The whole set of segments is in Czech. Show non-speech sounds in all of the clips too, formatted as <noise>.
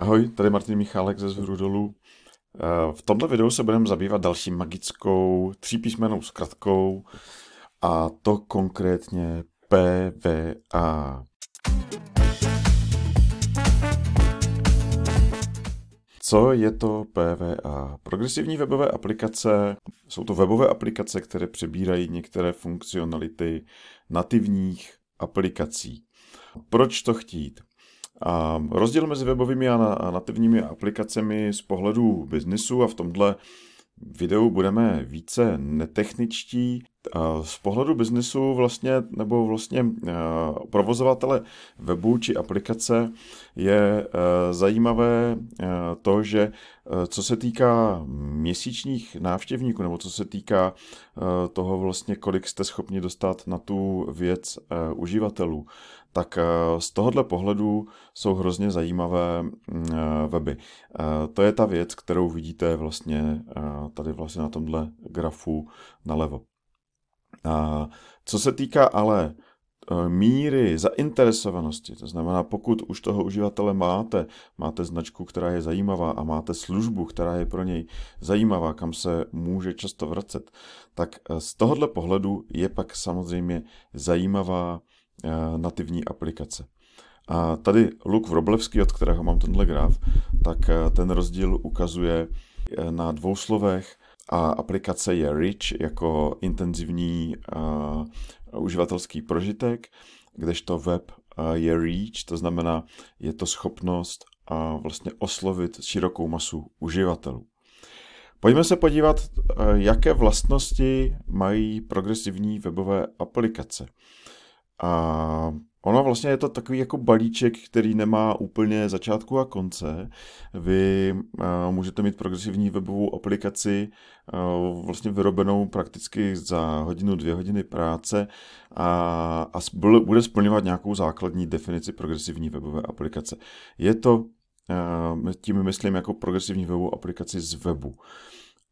Ahoj, tady Martin Michálek ze Zhru dolů. Eh, v tomto videu se budeme zabývat další magickou třípísmenou zkratkou a to konkrétně PVA. Co je to PVA? Progresivní webové aplikace jsou to webové aplikace, které přebírají některé funkcionality nativních aplikací. Proč to chtít? A rozdíl mezi webovými a nativními aplikacemi z pohledu biznisu a v tomhle videu budeme více netechničtí. Eh, z pohledu biznesu vlastně, nebo vlastně eh, provozovatele webu či aplikace je eh, zajímavé to, že co se týká měsíčních návštěvníků, nebo co se týká toho vlastně, kolik jste schopni dostat na tu věc uživatelů, tak z tohohle pohledu jsou hrozně zajímavé mm, weby. To je ta věc, kterou vidíte vlastně tady vlastně na tomhle grafu nalevo. A co se týká ale e, míry zainteresovanosti, to znamená, pokud už toho uživatele máte, máte značku, která je zajímavá a máte službu, která je pro něj zajímavá, kam se může často vracet, tak e, z tohohle pohledu je pak samozřejmě zajímavá e, nativní aplikace. A tady Luk Vroblevský, od kterého mám tenhle graf, tak ten rozdíl ukazuje na dvou slovech a aplikace je rich jako intenzivní uh, uživatelský prožitek, kdežto web uh, je reach, to znamená, je to schopnost uh, vlastně oslovit širokou masu uživatelů. Pojďme se podívat, uh, jaké vlastnosti mají progresivní webové aplikace. uh, Ono vlastně je to takový jako balíček, který nemá úplně začátku a konce. Vy uh, můžete mít progresivní webovou aplikaci uh, vlastně vyrobenou prakticky za hodinu, dvě hodiny práce a, a spl, bude splňovat nějakou základní definici progresivní webové aplikace. Je to, uh, tím myslím, jako progresivní webovou aplikaci z webu.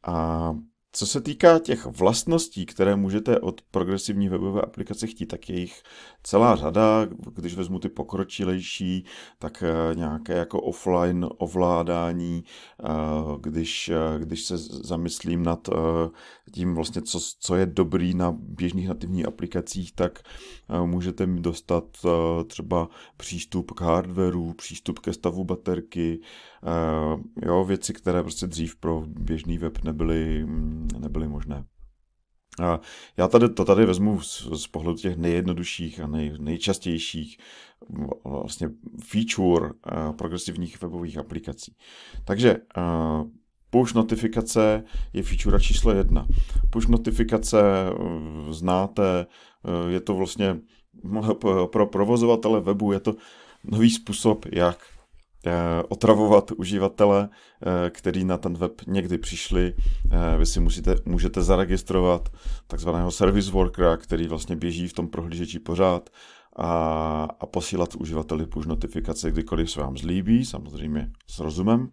A co se týká těch vlastností, které můžete od progresivní webové aplikace chtít, tak je jich celá řada. Když vezmu ty pokročilejší, tak eh, nějaké jako offline ovládání, eh, když, eh, když se zamyslím nad tím vlastně, co, co je dobrý na běžných nativních aplikacích, tak můžete mi dostat třeba přístup k hardwareu, přístup ke stavu baterky, jo, věci, které prostě dřív pro běžný web nebyly mm, nebyly možné. Já tady to tady vezmu z, z pohledu těch nejjednodušších a nej, nejčastějších vlastně feature eh, progresivních webových aplikací. Takže eh, push notifikace je feature číslo jedna. Push notifikace eh, znáte, je to vlastně <laughs> pro provozovatele webu, je to nový způsob, jak Eh, otravovat uživatele, eh, který na ten web někdy přišli. Eh, vy si musíte, můžete zaregistrovat takzvaného service workera, který vlastně běží v tom prohlížeči pořád a, a posílat uživateli push notifikace, kdykoliv se vám zlíbí, samozřejmě s rozumem.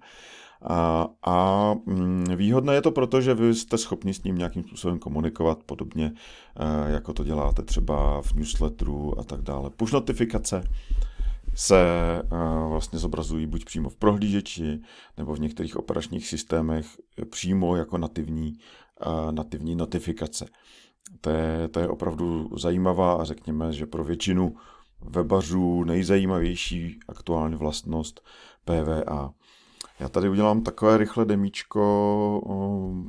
A, a mm, výhodné je to proto, že vy jste schopni s ním nějakým způsobem komunikovat, podobně jako to děláte třeba v newsletteru a tak dále. Push notifikace se eh, vlastně zobrazují buď přímo v prohlížeči nebo v některých operačních systémech eh, přímo jako nativní, eh, nativní notifikace. To je, to je opravdu zajímavá a řekněme, že pro většinu webařů nejzajímavější aktuální vlastnost PVA. Já tady udělám takové rychle demíčko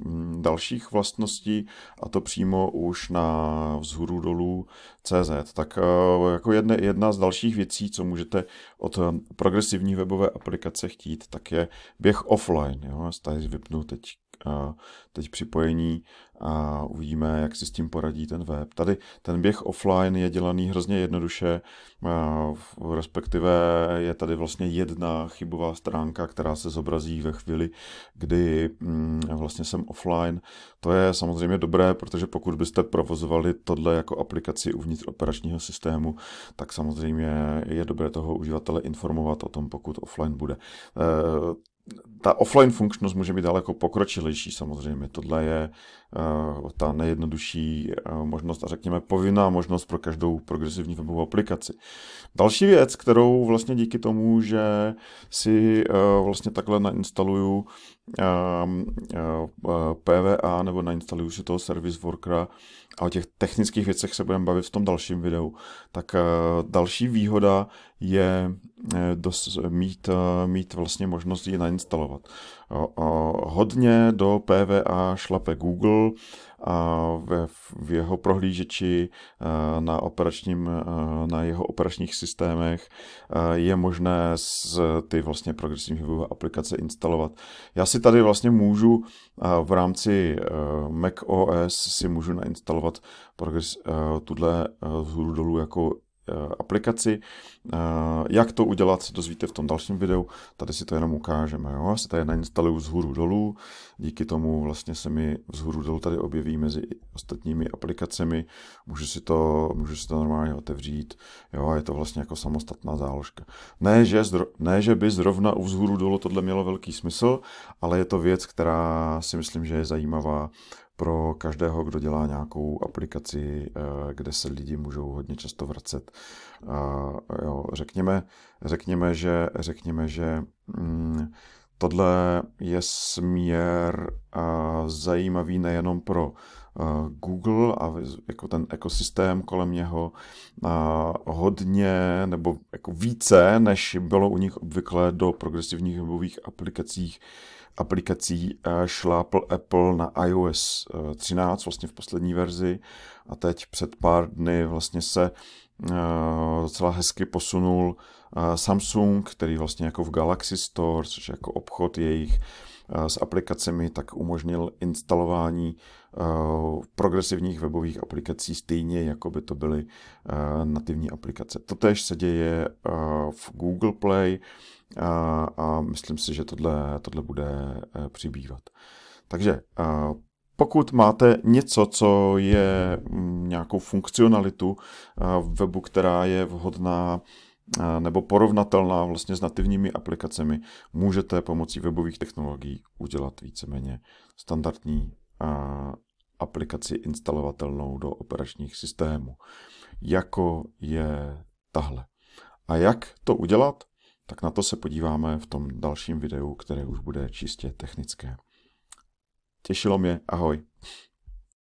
mm, dalších vlastností a to přímo už na vzhůru dolů CZ. Tak e, jako jedna, jedna z dalších věcí, co můžete od e, progresivní webové aplikace chtít, tak je běh offline. Jo? Já tady vypnu teď teď připojení a uvidíme, jak si s tím poradí ten web. Tady ten běh offline je dělaný hrozně jednoduše, respektive je tady vlastně jedna chybová stránka, která se zobrazí ve chvíli, kdy mm, vlastně jsem offline. To je samozřejmě dobré, protože pokud byste provozovali tohle jako aplikaci uvnitř operačního systému, tak samozřejmě je dobré toho uživatele informovat o tom, pokud offline bude. E, ta offline funkčnost může být daleko pokročilejší samozřejmě. Tohle je uh, ta nejjednodušší uh, možnost a řekněme povinná možnost pro každou progresivní webovou aplikaci. Další věc, kterou vlastně díky tomu, že si uh, vlastně takhle nainstaluju Ehm, eh, PVA nebo nainstaluju si toho service workera a o těch technických věcech se budeme bavit v tom dalším videu, tak eh, další výhoda je eh, dos, mít, mít vlastně možnost ji nainstalovat. Hodně do PVA šlape Google, a ve, v jeho prohlížeči na, operačním, na jeho operačních systémech je možné z ty vlastně progresivní webové aplikace instalovat. Já si tady vlastně můžu v rámci e, Mac OS si můžu nainstalovat progres, e, tuhle e, hru dolů jako Eh, aplikaci. Eh, jak to udělat, se dozvíte v tom dalším videu. Tady si to jenom ukážeme. Jo? Já se tady nainstaluju vzhůru dolů. Díky tomu vlastně se mi vzhůru dolů tady objeví mezi ostatními aplikacemi. Můžu si to, můžu si to normálně otevřít. Jo? Je to vlastně jako samostatná záložka. Ne, že, zro, ne, že by zrovna u vzhůru dolů tohle mělo velký smysl, ale je to věc, která si myslím, že je zajímavá pro každého, kdo dělá nějakou aplikaci, eh, kde se lidi můžou hodně často vracet. Eh, jo, řekněme, řekněme, že, řekněme, že mm, tohle je směr eh, zajímavý nejenom pro Google a jako ten ekosystém kolem něho hodně nebo jako více, než bylo u nich obvykle do progresivních webových aplikacích aplikací eh, šlápl Apple na iOS 13, eh, vlastně v poslední verzi a teď před pár dny vlastně se eh, docela hezky posunul Samsung, který vlastně jako v Galaxy Store, což je jako obchod jejich, Eh, s aplikacemi, tak umožnil instalování eh, progresivních webových aplikací stejně, jako by to byly eh, nativní aplikace. Totež se děje v Google Play a, a myslím si, že tohle, tohle bude přibývat. Takže pokud máte něco, co je mm, nějakou funkcionalitu v webu, která je vhodná nebo porovnatelná vlastně s nativními aplikacemi, můžete pomocí webových technologií udělat víceméně standardní aplikaci instalovatelnou do operačních systémů, jako je tahle. A jak to udělat? Tak na to se podíváme v tom dalším videu, které už bude čistě technické. Těšilo mě, ahoj.